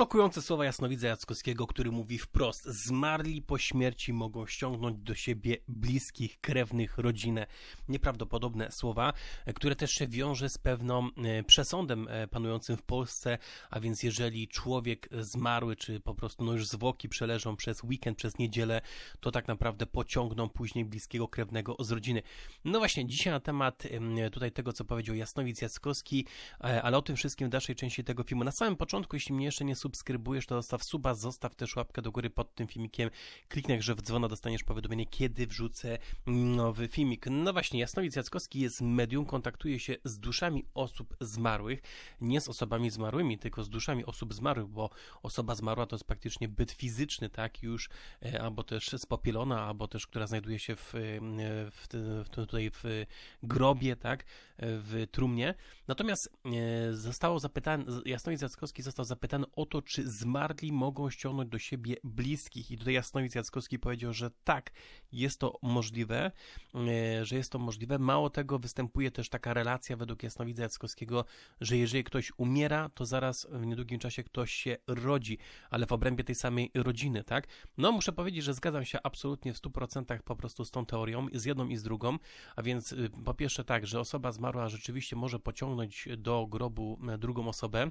Szokujące słowa jasnowidza Jackowskiego, który mówi wprost: Zmarli po śmierci mogą ściągnąć do siebie bliskich, krewnych, rodzinę. Nieprawdopodobne słowa, e, które też się wiąże z pewną e, przesądem e, panującym w Polsce, a więc jeżeli człowiek zmarły, czy po prostu no już zwłoki przeleżą przez weekend, przez niedzielę, to tak naprawdę pociągną później bliskiego, krewnego z rodziny. No właśnie, dzisiaj na temat tutaj tego, co powiedział jasnowidz Jackowski, ale o tym wszystkim w dalszej części tego filmu. Na samym początku, jeśli mnie jeszcze nie subskrybujesz, subskrybujesz, to zostaw suba, zostaw też łapkę do góry pod tym filmikiem, kliknij, że w dzwona dostaniesz powiadomienie, kiedy wrzucę nowy filmik. No właśnie, Jasnowic Jackowski jest medium, kontaktuje się z duszami osób zmarłych, nie z osobami zmarłymi, tylko z duszami osób zmarłych, bo osoba zmarła to jest praktycznie byt fizyczny, tak, już e, albo też spopielona, albo też, która znajduje się w, e, w, w, tutaj w grobie, tak, e, w trumnie. Natomiast zostało zapytany, Jasnowic Jackowski został zapytany o to, czy zmarli mogą ściągnąć do siebie bliskich. I tutaj Jasnowic Jackowski powiedział, że tak, jest to możliwe, e, że jest to możliwe. Mało tego, występuje też taka relacja według Jasnowidza Jackowskiego, że jeżeli ktoś umiera, to zaraz w niedługim czasie ktoś się rodzi, ale w obrębie tej samej rodziny, tak? No, muszę powiedzieć, że zgadzam się absolutnie w 100% po prostu z tą teorią, z jedną i z drugą, a więc y, po pierwsze tak, że osoba zmarła rzeczywiście może pociągnąć do grobu e, drugą osobę,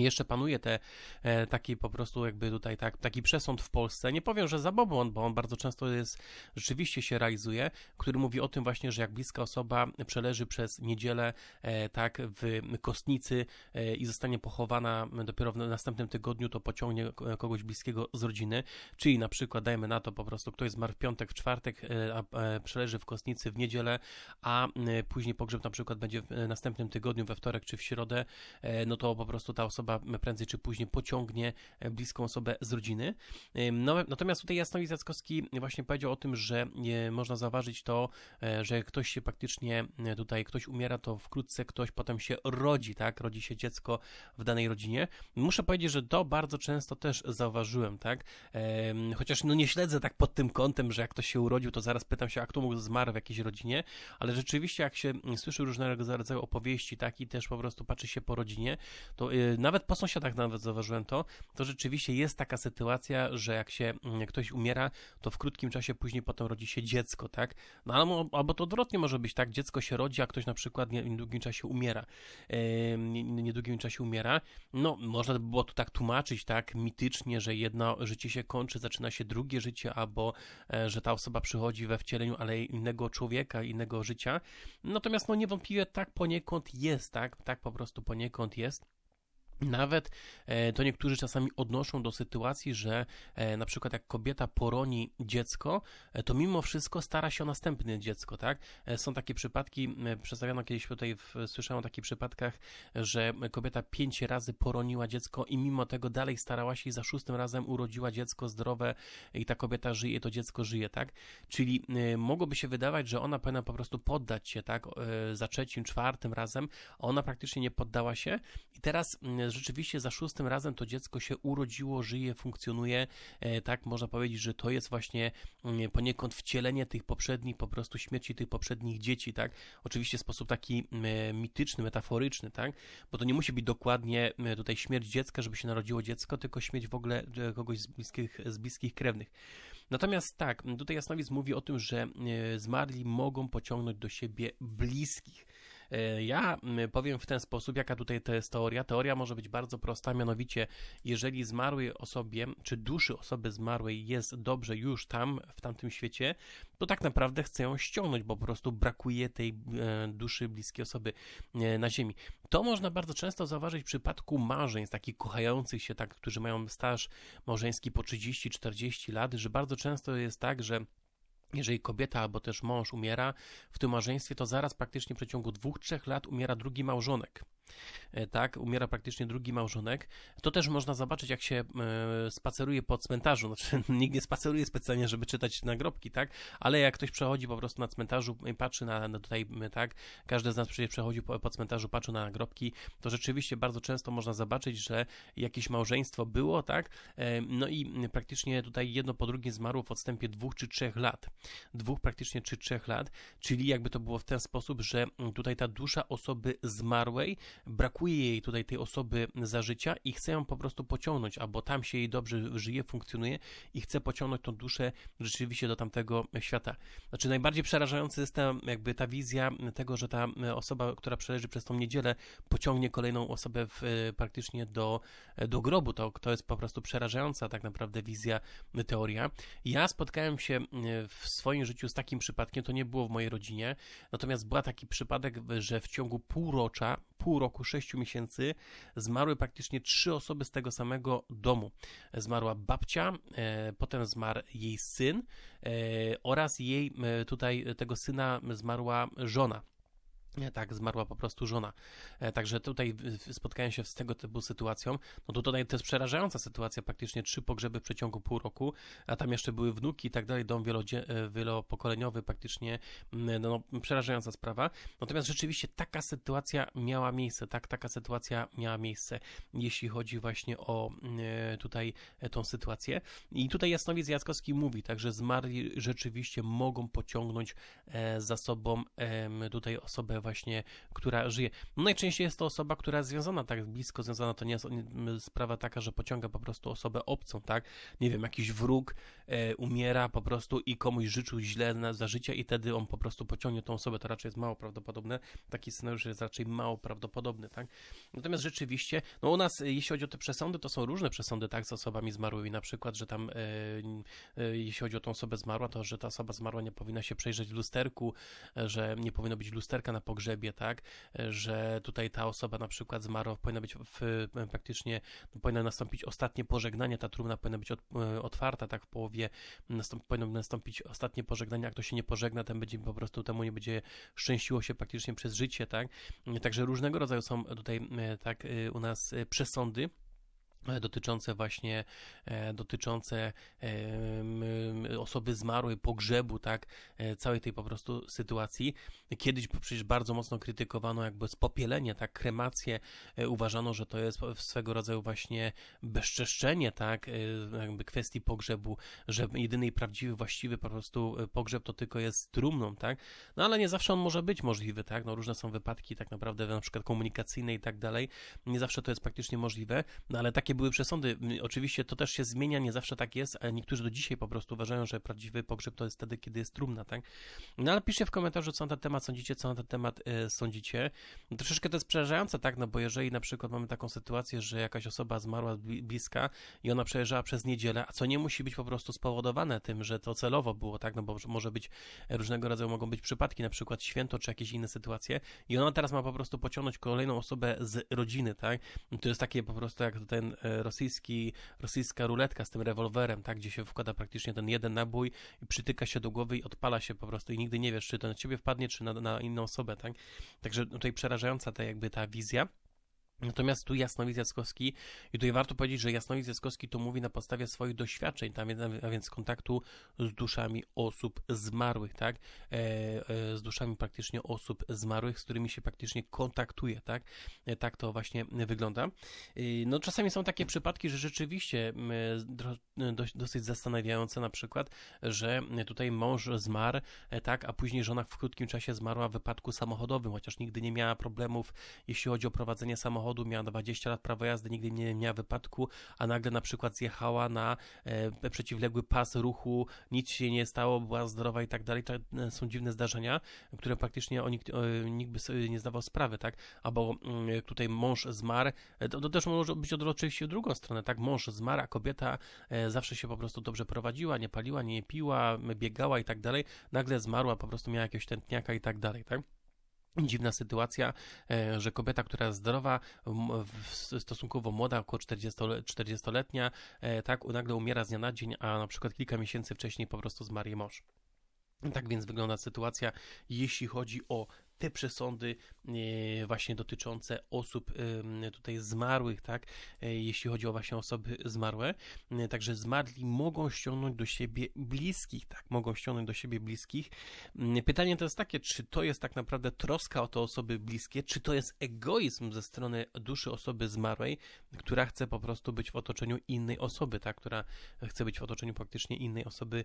jeszcze panuje te, e, taki po prostu jakby tutaj tak, taki przesąd w Polsce, nie powiem, że zabobon, bo on bardzo często jest, rzeczywiście się realizuje, który mówi o tym właśnie, że jak bliska osoba przeleży przez niedzielę e, tak w kostnicy e, i zostanie pochowana dopiero w następnym tygodniu, to pociągnie kogoś bliskiego z rodziny, czyli na przykład dajmy na to po prostu ktoś zmarł w piątek, w czwartek, a przeleży w kostnicy w niedzielę, a później pogrzeb na przykład będzie w następnym tygodniu, we wtorek czy w środę, no to po prostu ta osoba osoba prędzej czy później pociągnie e, bliską osobę z rodziny. No, natomiast tutaj Jasnowi Zackowski właśnie powiedział o tym, że e, można zauważyć to, e, że ktoś się praktycznie tutaj, ktoś umiera, to wkrótce ktoś potem się rodzi, tak? Rodzi się dziecko w danej rodzinie. Muszę powiedzieć, że to bardzo często też zauważyłem, tak? Chociaż no nie śledzę tak pod tym kątem, że jak ktoś się urodził, to zaraz pytam się, a kto mógł zmarł w jakiejś rodzinie, ale rzeczywiście jak się słyszy różnego rodzaju opowieści, tak? I też po prostu patrzy się po rodzinie, to nawet nawet po sąsiadach nawet zauważyłem to, to rzeczywiście jest taka sytuacja, że jak się mm, jak ktoś umiera, to w krótkim czasie później potem rodzi się dziecko, tak? No albo, albo to odwrotnie może być, tak? Dziecko się rodzi, a ktoś na przykład w niedługim czasie umiera. Yy, niedługim czasie umiera. No, można by było to tak tłumaczyć, tak? Mitycznie, że jedno życie się kończy, zaczyna się drugie życie, albo e, że ta osoba przychodzi we wcieleniu, ale innego człowieka, innego życia. Natomiast no niewątpliwie tak poniekąd jest, tak? Tak po prostu poniekąd jest. Nawet e, to niektórzy czasami odnoszą do sytuacji, że e, na przykład jak kobieta poroni dziecko, e, to mimo wszystko stara się o następne dziecko, tak? Są takie przypadki, przedstawiano kiedyś tutaj, w, słyszałem o takich przypadkach, że kobieta pięć razy poroniła dziecko i mimo tego dalej starała się i za szóstym razem urodziła dziecko zdrowe i ta kobieta żyje, to dziecko żyje, tak? Czyli mogłoby się wydawać, że ona powinna po prostu poddać się, tak? Za trzecim, czwartym razem, a ona praktycznie nie poddała się i teraz rzeczywiście za szóstym razem to dziecko się urodziło, żyje, funkcjonuje. E, tak można powiedzieć, że to jest właśnie mm, poniekąd wcielenie tych poprzednich, po prostu śmierci tych poprzednich dzieci, tak? Oczywiście w sposób taki mm, e, mityczny, metaforyczny, tak? Bo to nie musi być dokładnie mm, tutaj śmierć dziecka, żeby się narodziło dziecko, tylko śmierć w ogóle e, kogoś z bliskich, z bliskich krewnych. Natomiast tak, tutaj Jasnowic mówi o tym, że zmarli mogą pociągnąć do siebie bliskich. E, ja powiem w ten sposób, jaka tutaj to jest teoria. Teoria może być bardzo prosta, mianowicie jeżeli zmarłej osobie, czy duszy osoby zmarłej jest dobrze już tam, w tamtym świecie, to tak naprawdę chce ją ściągnąć, bo po prostu brakuje tej e, duszy bliskiej osoby e, na ziemi. To można bardzo często zauważyć w przypadku małżeństw, takich kochających się, tak, którzy mają staż małżeński po 30-40 lat, że bardzo często jest tak, że jeżeli kobieta albo też mąż umiera w tym małżeństwie, to zaraz praktycznie w przeciągu dwóch, trzech lat umiera drugi małżonek. E, tak, umiera praktycznie drugi małżonek. To też można zobaczyć, jak się e, spaceruje po cmentarzu. Znaczy, nikt nie spaceruje specjalnie, żeby czytać nagrobki, tak? Ale jak ktoś przechodzi po prostu na cmentarzu i patrzy na, na tutaj, tak? Każdy z nas przecież przechodzi po, po cmentarzu, patrzy na nagrobki, to rzeczywiście bardzo często można zobaczyć, że jakieś małżeństwo było, tak? E, no i praktycznie tutaj jedno po drugim zmarło w odstępie dwóch czy trzech lat. Dwóch praktycznie czy trzech lat, czyli jakby to było w ten sposób, że tutaj ta dusza osoby zmarłej brakuje jej tutaj tej osoby za życia i chce ją po prostu pociągnąć, albo tam się jej dobrze żyje, funkcjonuje i chce pociągnąć tą duszę rzeczywiście do tamtego świata. Znaczy najbardziej przerażający jest ta, jakby ta wizja tego, że ta osoba, która przeleży przez tą niedzielę, pociągnie kolejną osobę w, e, praktycznie do, e, do grobu. To, to jest po prostu przerażająca tak naprawdę wizja, e, teoria. Ja spotkałem się w swoim życiu z takim przypadkiem, to nie było w mojej rodzinie, natomiast był taki przypadek, że w ciągu półrocza pół roku, sześciu miesięcy zmarły praktycznie trzy osoby z tego samego domu. Zmarła babcia, e, potem zmarł jej syn e, oraz jej e, tutaj tego syna zmarła żona. E, tak, zmarła po prostu żona. E, także tutaj spotkają się z tego typu sytuacją. No to tutaj to jest przerażająca sytuacja, praktycznie trzy pogrzeby w przeciągu pół roku, a tam jeszcze były wnuki i tak dalej, dom e, wielopokoleniowy, praktycznie no, no, przerażająca sprawa. Natomiast rzeczywiście taka sytuacja miała miejsce, tak, taka sytuacja miała miejsce, jeśli chodzi właśnie o tutaj tą sytuację. I tutaj Jasnowic Jackowski mówi, także zmarli rzeczywiście mogą pociągnąć za sobą tutaj osobę właśnie, która żyje. No, najczęściej jest to osoba, która jest związana tak blisko, związana to nie jest sprawa taka, że pociąga po prostu osobę obcą, tak? Nie wiem, jakiś wróg e, umiera po prostu i komuś życzył źle na, za życia i wtedy on po prostu pociągnie tą osobę, to raczej jest mało prawdopodobne. Taki scenariusz jest raczej mało prawdopodobny, tak? Natomiast rzeczywiście, no u nas, e, jeśli chodzi o te przesądy, to są różne przesądy, tak, z osobami zmarłymi, na przykład, że tam, e, e, jeśli chodzi o tą osobę zmarła, to, że ta osoba zmarła nie powinna się przejrzeć w lusterku, e, że nie powinno być lusterka na pogrzebie, tak, e, że tutaj ta osoba na przykład zmarła, powinna być w, e, praktycznie, no, powinna nastąpić ostatnie pożegnanie, ta trumna powinna być e, otwarta, tak, w połowie nastąp, powinno nastąpić ostatnie pożegnanie, a kto się nie pożegna, ten będzie po prostu, temu nie będzie szczęściło się praktycznie przez życie, tak, także różnego rodzaju są tutaj, tak, u nas przesądy, E, dotyczące właśnie e, dotyczące e, osoby zmarłej, pogrzebu, tak, całej tej po prostu sytuacji. Kiedyś przecież bardzo mocno krytykowano jakby spopielenie, tak, kremację, uważano, że to jest swego rodzaju właśnie bezczeszczenie, tak, jakby kwestii pogrzebu, że jedyny prawdziwy, właściwy po prostu pogrzeb to tylko jest trumną, tak, no ale nie zawsze on może być możliwy, tak, no różne są wypadki tak naprawdę na przykład komunikacyjne i tak dalej, nie zawsze to jest praktycznie możliwe, no ale takie jakie były przesądy. Oczywiście to też się zmienia, nie zawsze tak jest, ale niektórzy do dzisiaj po prostu uważają, że prawdziwy pogrzeb to jest wtedy, kiedy jest trumna, tak? No ale piszcie w komentarzu, co na ten temat sądzicie, co na ten temat e, sądzicie. No, troszeczkę to jest przerażające, tak? No bo jeżeli na przykład mamy taką sytuację, że jakaś osoba zmarła bliska i ona przejeżdżała przez niedzielę, a co nie musi być po prostu spowodowane tym, że to celowo było, tak? No bo może być e, różnego rodzaju, mogą być przypadki, na przykład święto czy jakieś inne sytuacje i ona teraz ma po prostu pociągnąć kolejną osobę z rodziny, tak? No to jest takie po prostu jak ten E, rosyjski, rosyjska ruletka z tym rewolwerem, tak, gdzie się wkłada praktycznie ten jeden nabój i przytyka się do głowy i odpala się po prostu i nigdy nie wiesz, czy to na ciebie wpadnie, czy na, na inną osobę, tak. Także tutaj przerażająca ta jakby ta wizja. Natomiast tu Jasnowidz Jackowski, i tutaj warto powiedzieć, że Jasnowidz Jackowski to mówi na podstawie swoich doświadczeń, tam, a więc kontaktu z duszami osób zmarłych, tak? E, e, z duszami praktycznie osób zmarłych, z którymi się praktycznie kontaktuje, tak? E, tak to właśnie wygląda. E, no czasami są takie przypadki, że rzeczywiście e, do, dosyć zastanawiające na przykład, że tutaj mąż zmarł, e, tak? A później żona w krótkim czasie zmarła w wypadku samochodowym, chociaż nigdy nie miała problemów, jeśli chodzi o prowadzenie samochodu, samochodu, miała 20 lat prawa jazdy, nigdy nie miała wypadku, a nagle na przykład zjechała na e, przeciwległy pas ruchu, nic się nie stało, była zdrowa i tak dalej. To e, są dziwne zdarzenia, które praktycznie o nikt, e, nikt by sobie nie zdawał sprawy, tak? Albo mm, tutaj mąż zmarł, to, to też może być od, się w drugą stronę, tak? Mąż zmarł, a kobieta zawsze się po prostu dobrze prowadziła, nie paliła, nie piła, biegała i tak dalej. Nagle zmarła, po prostu miała jakiegoś tętniaka i tak dalej, tak? Dziwna sytuacja, e, że kobieta, która zdrowa, stosunkowo młoda, około 40-letnia, e, tak nagle umiera z dnia na dzień, a na przykład kilka miesięcy wcześniej po prostu zmarł jej mąż. Tak więc wygląda sytuacja, jeśli chodzi o te przesądy e, właśnie dotyczące osób tutaj zmarłych, tak, e, jeśli chodzi o właśnie osoby zmarłe. E, także zmarli mogą ściągnąć do siebie bliskich, tak, mogą ściągnąć do siebie bliskich. Mm, pytanie to jest takie, czy to jest tak naprawdę troska o te osoby bliskie, czy to jest egoizm ze strony duszy osoby zmarłej, która chce po prostu być w otoczeniu innej osoby, tak, która chce być w otoczeniu praktycznie innej osoby,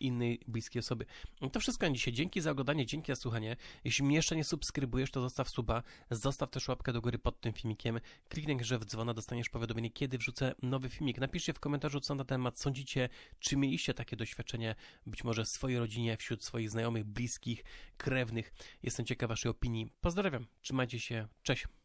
innej bliskiej osoby. To wszystko na dzisiaj. Dzięki za oglądanie, dzięki za słuchanie. Jeśli mnie jeszcze nie subskrybujesz, to zostaw suba, zostaw też łapkę do góry pod tym filmikiem, kliknij w dzwona, dostaniesz powiadomienie, kiedy wrzucę nowy filmik. Napiszcie w komentarzu, co na temat sądzicie, czy mieliście takie doświadczenie, być może w swojej rodzinie, wśród swoich znajomych, bliskich, krewnych. Jestem ciekaw waszej opinii. Pozdrawiam, trzymajcie się, cześć.